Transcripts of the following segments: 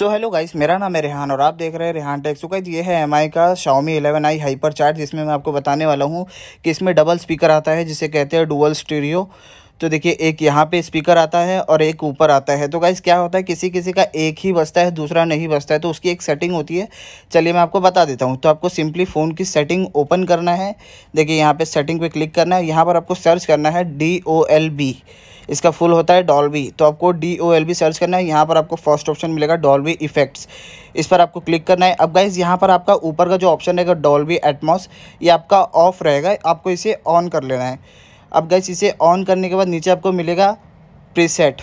so hello guys मेरा नाम है रेहान और आप देख रहे हैं रेहान टेक सो गाइस ये है एम का शाओमी 11 आई हाइपर चार्ट जिसमें मैं आपको बताने वाला हूँ कि इसमें डबल स्पीकर आता है जिसे कहते हैं डुअल स्टीरियो तो देखिए एक यहाँ पे स्पीकर आता है और एक ऊपर आता है तो गाइज़ क्या होता है किसी किसी का एक ही बसता है दूसरा नहीं बसता है तो उसकी एक सेटिंग होती है चलिए मैं आपको बता देता हूँ तो आपको सिंपली फ़ोन की सेटिंग ओपन करना है देखिए यहाँ पर सेटिंग पर क्लिक करना है यहाँ पर आपको सर्च करना है डी ओ एल बी इसका फुल होता है डॉल्बी तो आपको D O L B search करना है यहाँ पर आपको फर्स्ट ऑप्शन मिलेगा डॉल्बी इफेक्ट्स इस पर आपको क्लिक करना है अब गाइज यहाँ पर आपका ऊपर का जो ऑप्शन रहेगा डॉल्बी एटमॉस ये आपका ऑफ रहेगा आपको इसे ऑन कर लेना है अब गैस इसे ऑन करने के बाद नीचे आपको मिलेगा प्रीसेट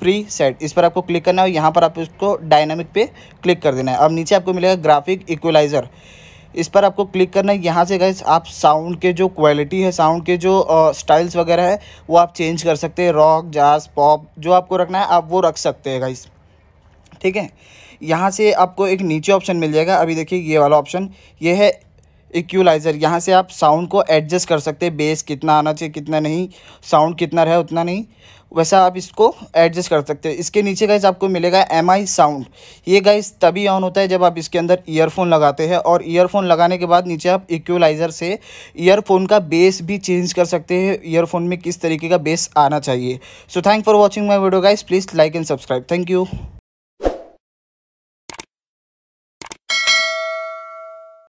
प्री सेट इस पर आपको क्लिक करना है और यहाँ पर आप इसको डायनामिक पे क्लिक कर देना है अब नीचे आपको मिलेगा ग्राफिक इक्वलाइज़र इस पर आपको क्लिक करना है यहाँ से गैस आप साउंड के जो क्वालिटी है साउंड के जो स्टाइल्स वगैरह है वो आप चेंज कर सकते हैं रॉक जास पॉप जो आपको रखना है आप वो रख सकते हैं गाइस ठीक है यहाँ से आपको एक नीचे ऑप्शन मिल जाएगा अभी देखिए ये वाला ऑप्शन ये है इक्वलाइज़र यहाँ से आप साउंड को एडजस्ट कर सकते हैं बेस कितना आना चाहिए कितना नहीं साउंड कितना रहे उतना नहीं वैसा आप इसको एडजस्ट कर सकते हैं इसके नीचे गाइज आपको मिलेगा एम आई साउंड ये गाइज तभी ऑन होता है जब आप इसके अंदर ईयरफोन लगाते हैं और ईयरफोन लगाने के बाद नीचे आप इक्वलाइज़र से ईयरफोन का बेस भी चेंज कर सकते हैं ईयरफोन में किस तरीके का बेस आना चाहिए so thank for watching my video guys please like and subscribe thank you